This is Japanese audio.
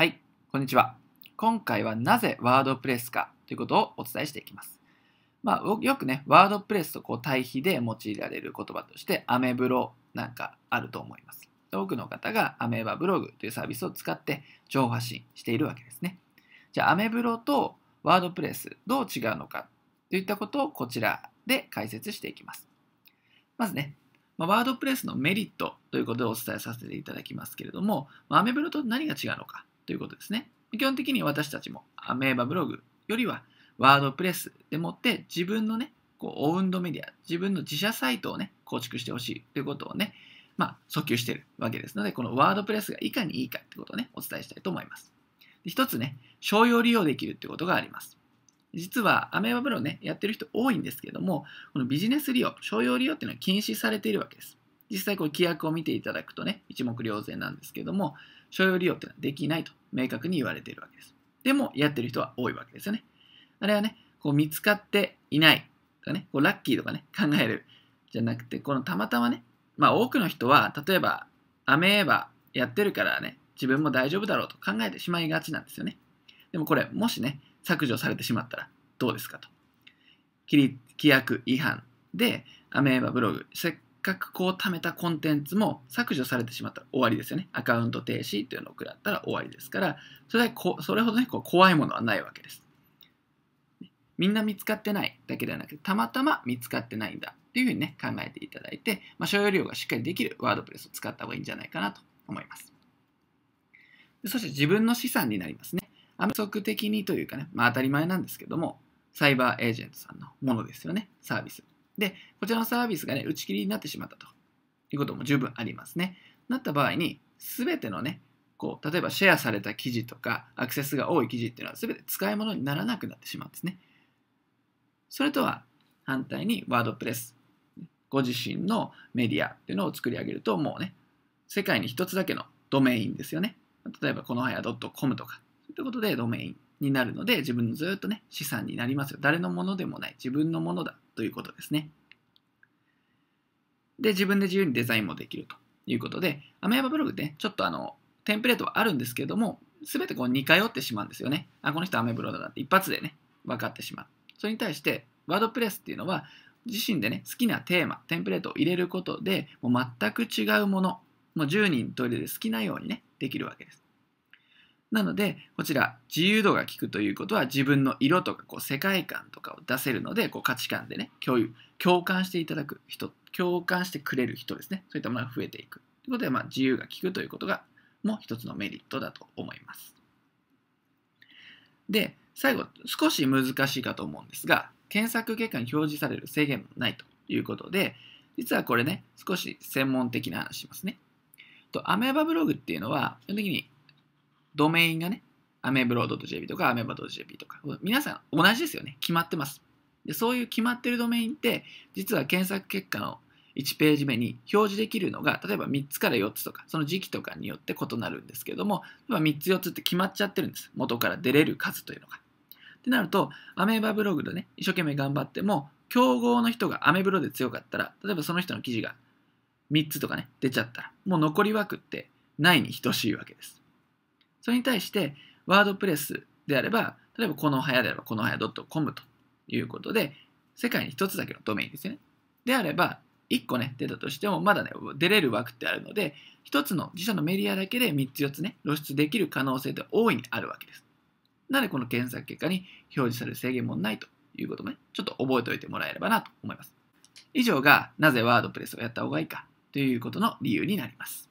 はい、こんにちは。今回はなぜワードプレスかということをお伝えしていきます。まあ、よくね、ワードプレスとこう対比で用いられる言葉として、アメブロなんかあると思います。多くの方がアメーバブログというサービスを使って情報発信しているわけですね。じゃあ、アメブロとワードプレスどう違うのかといったことをこちらで解説していきます。まずね、まワードプレスのメリットということでお伝えさせていただきますけれども、アメブロと何が違うのかということですね。基本的に私たちもアメーバブログよりはワードプレスでもって自分のね、こうオウンドメディア、自分の自社サイトをね、構築してほしいということをね、まあ、訴求しているわけですので、このワードプレスがいかにいいかということをね、お伝えしたいと思います。で一つね、商用利用できるということがあります。実はアメーバブログね、やってる人多いんですけども、このビジネス利用、商用利用っていうのは禁止されているわけです。実際、この規約を見ていただくとね、一目瞭然なんですけども、商用利用っていうのはできないと明確に言われているわけです。でも、やってる人は多いわけですよね。あれはね、こう見つかっていないとかね、こうラッキーとかね、考えるじゃなくて、このたまたまね、まあ多くの人は、例えば、アメーバやってるからね、自分も大丈夫だろうと考えてしまいがちなんですよね。でもこれ、もしね、削除されてしまったらどうですかと。規約違反で、アメーバブログ、せくこう貯めたコンテンツも削除されてしまったら終わりですよね。アカウント停止というのを食らったら終わりですから、それこそれほど、ね、こう怖いものはないわけです。みんな見つかってないだけではなくて、たまたま見つかってないんだっていうふうにね、考えていただいて、まあ、商用がしっかりできるワードプレスを使った方がいいんじゃないかなと思います。そして自分の資産になりますね。あの的にというかね、まあ当たり前なんですけども、サイバーエージェントさんのものですよね、サービス。で、こちらのサービスがね、打ち切りになってしまったということも十分ありますね。なった場合に、すべてのね、こう、例えばシェアされた記事とか、アクセスが多い記事っていうのは、すべて使い物にならなくなってしまうんですね。それとは反対に、ワードプレス。ご自身のメディアっていうのを作り上げると、もうね、世界に一つだけのドメインですよね。例えば、このはや .com とか、そういったことでドメインになるので、自分のずっとね、資産になりますよ。誰のものでもない、自分のものだということですね。で、自分で自由にデザインもできるということで、アメーバブログって、ね、ちょっとあの、テンプレートはあるんですけども、すべてこう似通ってしまうんですよね。あ、この人アメブロだなって一発でね、分かってしまう。それに対して、ワードプレスっていうのは、自身でね、好きなテーマ、テンプレートを入れることで、もう全く違うもの、もう10人トイレで好きなようにね、できるわけです。なので、こちら、自由度が利くということは、自分の色とかこう世界観とかを出せるので、こう価値観でね、共有、共感していただく人、共感してくれる人ですね。そういったものが増えていく。ということで、まあ、自由が利くということが、もう一つのメリットだと思います。で、最後、少し難しいかと思うんですが、検索結果に表示される制限もないということで、実はこれね、少し専門的な話しますね。と、アメーバブログっていうのは、基本的にドメインがね、アメブロード .jp とかアメバ .jp とか、皆さん同じですよね。決まってます。でそういう決まってるドメインって、実は検索結果の1ページ目に表示できるのが、例えば3つから4つとか、その時期とかによって異なるんですけども、3つ4つって決まっちゃってるんです。元から出れる数というのが。ってなると、アメーバブログでね、一生懸命頑張っても、競合の人がアメブロで強かったら、例えばその人の記事が3つとかね、出ちゃったら、もう残り枠ってないに等しいわけです。それに対して、ワードプレスであれば、例えばこの早であれば、この早 .com ということで、世界に一つだけのドメインですね。であれば、1個ね、出たとしても、まだね、出れる枠ってあるので、1つの自社のメディアだけで3つ4つね、露出できる可能性って大いにあるわけです。なので、この検索結果に表示される制限もないということもね、ちょっと覚えておいてもらえればなと思います。以上が、なぜワードプレスをやった方がいいかということの理由になります。